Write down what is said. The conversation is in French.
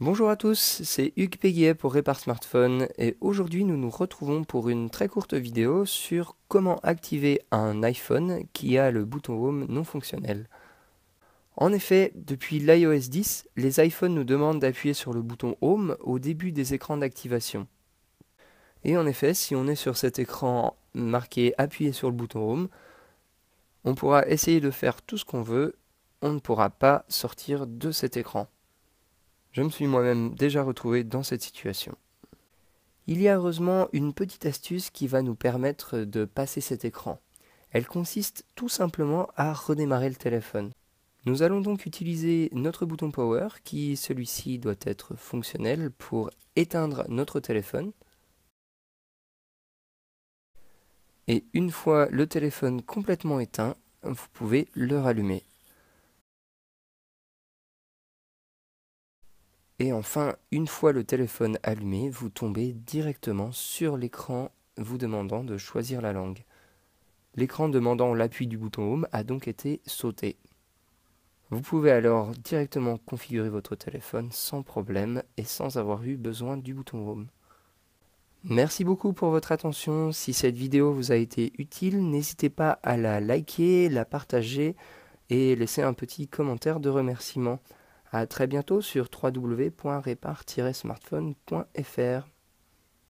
Bonjour à tous, c'est Hugues Péguier pour Répar Smartphone et aujourd'hui nous nous retrouvons pour une très courte vidéo sur comment activer un iPhone qui a le bouton Home non fonctionnel. En effet, depuis l'iOS 10, les iPhones nous demandent d'appuyer sur le bouton Home au début des écrans d'activation. Et en effet, si on est sur cet écran marqué appuyer sur le bouton Home, on pourra essayer de faire tout ce qu'on veut, on ne pourra pas sortir de cet écran. Je me suis moi-même déjà retrouvé dans cette situation. Il y a heureusement une petite astuce qui va nous permettre de passer cet écran. Elle consiste tout simplement à redémarrer le téléphone. Nous allons donc utiliser notre bouton Power qui celui-ci doit être fonctionnel pour éteindre notre téléphone. Et une fois le téléphone complètement éteint, vous pouvez le rallumer. Et enfin, une fois le téléphone allumé, vous tombez directement sur l'écran vous demandant de choisir la langue. L'écran demandant l'appui du bouton Home a donc été sauté. Vous pouvez alors directement configurer votre téléphone sans problème et sans avoir eu besoin du bouton Home. Merci beaucoup pour votre attention. Si cette vidéo vous a été utile, n'hésitez pas à la liker, la partager et laisser un petit commentaire de remerciement. À très bientôt sur wwwrepar smartphonefr